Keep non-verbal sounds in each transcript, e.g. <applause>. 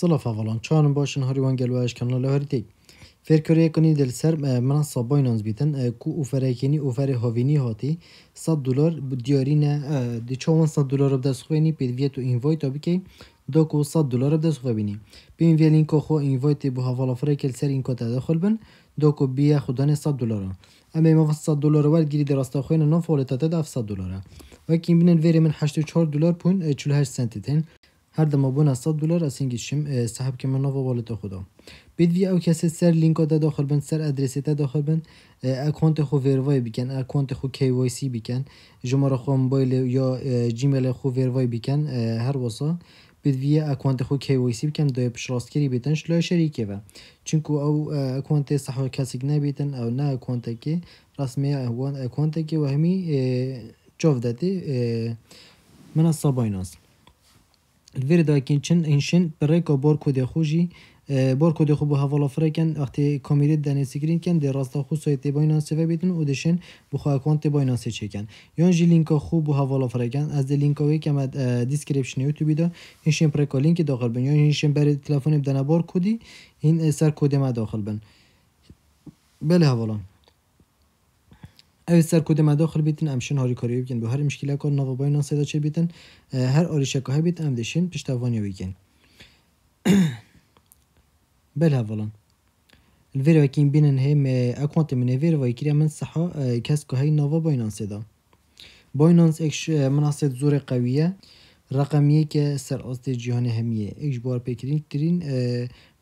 صلة فالان شان باشن هاري وانجل واش كانال هاريتي فێرکەریە کنی دەسەر منسا باینانس بیتن کو ئوفرەکەنی ئوفری هاوینی هاتی 100 دلار دیارینە دیچوان 100 دلار دەستخوێنی پێویێت و ئینڤۆی تا بکەین دۆک و 100 دلار دەستخوێبینی پێین وێلین کۆخۆ ئینڤۆیتی بۆ سر سەرین کو دەخل بن دۆک و بیە خوددانێ 100 دلار اما مە 100 دلار وەرگیری دەڕاستە خوێنە نۆفۆڵێتە 700 دلارە وەکین بنن وێری من 84 دلار پوین 48 سنتتن هر دما 100 دلار از اینگی سحب که من نوا خدا بید وی او کسی سر لینک دا داخل بن سر ادرسی دا داخل بند اکانت خو ویروای بیکن اکانت خو کی وای سی بیکن جماره خو موبایل یا جیمیل خو ویروای بیکن هر واسا بید وی اکانت خو کی وای سی بیکن دوی پش راست کری بیتن شلا شریکه و چونکو او اکانت صحو کسی بیتن او نه اکانت که رسمی اکانت که و همی جوف منصه الفیردا که انشن بریکو بورکو دی خوجی خو خوب و حوالا فرکن وقتی کامیرید دن سکرین کن در راستا خو سایت بایننس و بیتن او دشن بخو اکانت بایننس چکن یان جی خوب و فرکن از دی که وی دیسکریپشن یوتیوب دا اینشن پرکا لینک داخل بن اینشن بر تلفن بدن بارکودی این سر کد ما داخل بن بله حوالا هر مشکل بێتن ئەم شن هاریکاری بکەن چه بیتن هر آری ناسەدا چێ ام دشین پشت هەبێت ئەم <clears throat> بله اولان الویر و الڤێرەوەکین بینن هێ ئەکۆنتی منێ ڤێرەوەیکریا من سەحا کەسکە هەی ناوەبای ناسێدا اکش مناسب زور قویه. قەویە ڕقەمیەکە سر ئاستێ جهانی همیه. اکش بوار پکرین ترین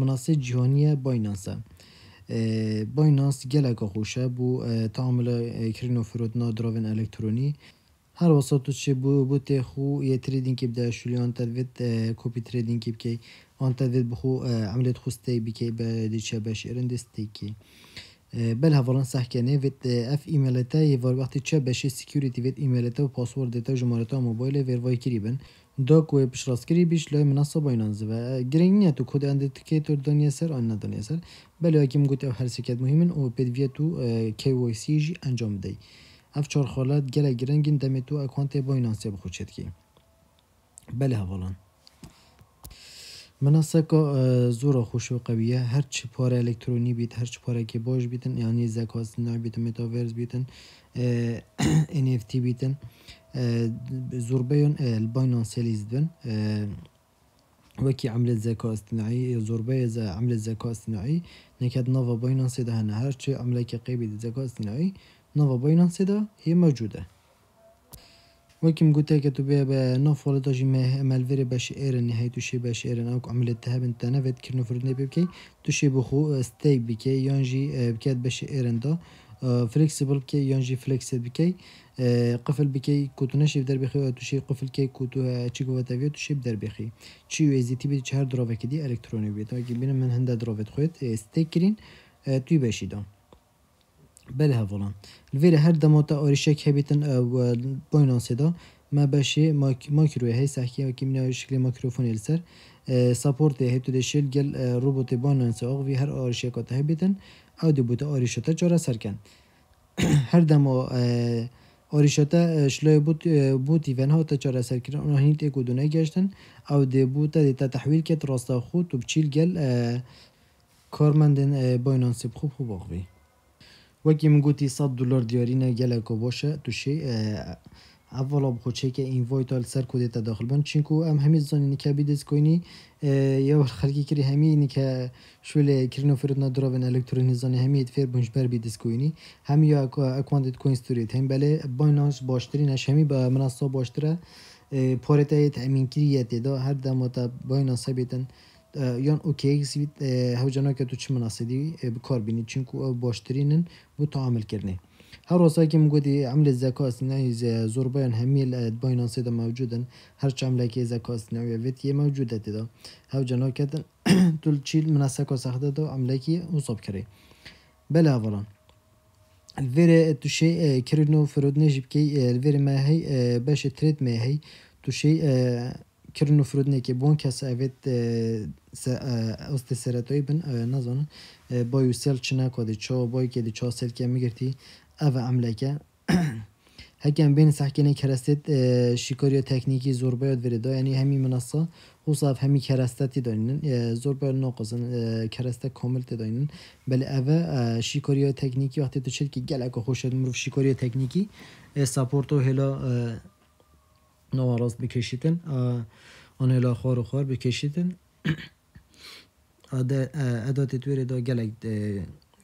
مناسێت جیهانیە بایننسە. بایننس گلک خوشه بو تعامل کرین و فرودنا الکترونی هر هر چه تو بو بوو یه تێخ در شلیان تریدینکی بدە تدوید کپی تریدین که بکی آن تەوێت بخۆ عملێت خوستی بکەی بە دیچە بەش ئێرن که بل وید اف ایمیلتا یه وار وقتی چه بەشی سیکیوریتی وید ایمیلتا و پاسورد دیتا جمارتا موبایل ویروای کری بند دا کوی پیش راستگیری بیش لای مناسب با اینان و گرنگ نیه تو خود انده تکی دانی سر آن ندانی سر بله اکیم گوی او هر سکت مهمن او پیدویه تو کی وی سی جی انجام دهی اف چار خالت گره گرنگین دمی تو اکوانت با اینان بخود که بله حوالان مناسب که زور خوش و قویه هر چی پاره الکترونی بیت هر چی پاره که باش بیتن یعنی زکاس نای بیتن متاورز بیتن <coughs> NFT بیتن زۆر بەیان آه، الباینانسیلیزدن آه، وەکی عملت عمل الذكاء الاصطناعي عملت نوفا باينون سيدا هنا هر شيء هەرچێ ئەملێکی الذكاء الاصطناعي نوفا باينون سيدا هي موجوده وكي قلت لك با نوف ولا تجي فيري باش ايرن نهاية تشي باش ايرن اوك عملت تهاب انت نفت كرنو فرني بيبكي تشي بخو آه، ستيك بكي يونجي بكات باش ايرن دا فلیکسیبل کی ینجی فلیکس بکی قفل بکی کوتو شیف در تو شی قفل كي كوتو تشيكو تو تشي در بخي تشي يو ازیتی تی بی چهار دروفه کدی الکترونی تا اگه بینم من هند دروفه تو استیکرین توی بشيدون بله هفولان الفيرا هر دموتا اوريشك هبيتن بوينان سيدا ما باشي مايكرو هي سحكي و من شكل ميكروفون سر سپورت هیپ تو دشیل گل اه، روبوت بانن سا اغوی هر آرشی کتا هبیتن او دی بوتا آرشتا چارا سرکن <clears throat> هر دم اه، آرشتا اه، شلوی بود بودی ونها تا چارا سرکن اونا هنیت اکو دونه گشتن او دی بوتا دی تا تحویل کت راستا خود تو بچیل گل کارمندن باینانسی سب خوب خوب آغوی وکی من گوتی صد دلار دیارینه گلکو باشه تو شی اولا بخوچه که این وایتال سر کودتا داخل بند چون که هم همی زنی نکه بیدیز کنی یا خلقی کری همی که شویل کرین و فرد ندراون الکترونی زنی همی فیر بونش بر بیدیز کنی همی اکواندید اکواندیت کوین هم بله بایناش باشتری نش همی با منصا باشتره پارت ایت امین کریت دا هر دماتا بایناس بیتن یان اوکی سویت هاو جانا که تو چه مناسدی بکار بینید چون که باشترینن بو تعامل کرنه هر راساكم قدي عمل الذكاء الصناعي زور بيان هميل باينانس ده موجودا هر عملك ذكاء صناعي فيت موجودة ده هاو جنا كتن تل تشيل من السكو سخدة ده عملك وصب كري بلا هفلان الفيري تشي كرنو فرود نجيب كي الفيري ما هي باش تريد ما هي تشي کرنو فرود نه که بون کس اوید است سرطایی بن نزانن بایو سیل چنا کده چا بایی که دی چا سیل که میگرتی ava amlaka هەکەم بین ساحکێنی کەرەستێت شیکۆریۆ تەکنیکی زۆربەت بێدا ینی هەمی منەسە همی هەمی کەرەستەتی داینن زۆر بە نۆقزن کەرەستە کۆمل تێداینن بەل ئەە شیکۆریۆ تکنیکی وقتی تو چێتکی گەلەکە خۆشێت مرۆڤ شیکۆریۆ تەکنیکی ساپۆرتۆ هێلا نەوە نواراست بکەشتن ئەن هێلا خۆر و خۆر بکەشتن ئەداتێت دو گەلێک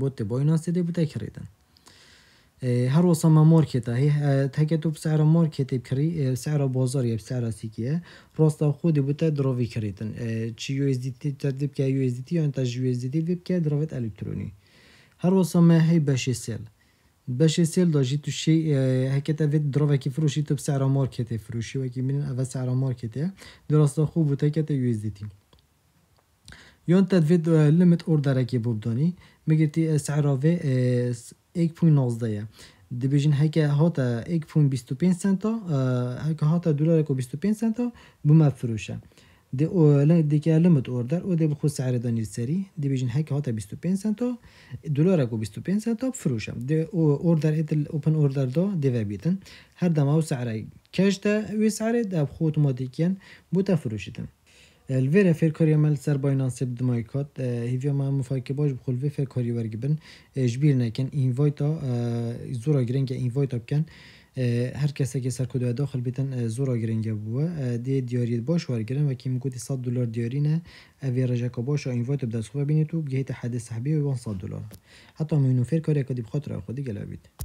است دی دی بتکریدا هر مارکت مارکتا هی تو سعر مارکت بکری سعر بازار یا بسعر سيكية راستا خودی بوتا دروی كريتن چی یو اس دي تي تدب كا يو اس دي تي ينتج یو اس دی تی بیب کا دروفت الکترونی هر ما هی باشی سل. باشی سل دا تو شی هکتا وید دروفا وکی فروشی تو سعر مارکت فروشی وکی من اول سعر مارکت دراستا خوب بوتا که یو اس دی یون تدوید لیمیت اور درکی بودانی میگیتی اسعار و 1.19 دبیجین هکه هاتا 1.25 سنتا هکه هاتا اکو کو پین سنتا بما فروشه دی اول دیگه لیمیت اوردر او دی بخو سعر دانی سری دی بیجن هک هاتا 25 سنتا دلار کو 25 سنتا فروشم دی اوردر ایتل اوپن اوردر دا دی و بیتن هر دماغ سعر وی سعر ده بخو کن بوتا فروشیدن الفيرا فير كوريا مال سر باينانس بدو مايكات هيفيا ما مفايكه باش بخول في فير كوريا ورجبن جبيرنا كان انفايتا زورا جرينجا انفايتا كان هر کسی که سر کدوه داخل بیتن زورا گرنگه بوه دی دیاریت باش ورگرن و که مگودی 100 دلار دیاری نه اوی رجاکا باش اینوایت بدست خوبه بینی تو بگهیت حد صحبی و 100 دلار حتی مینوفر کاری که دی بخاطر خودی گلا بید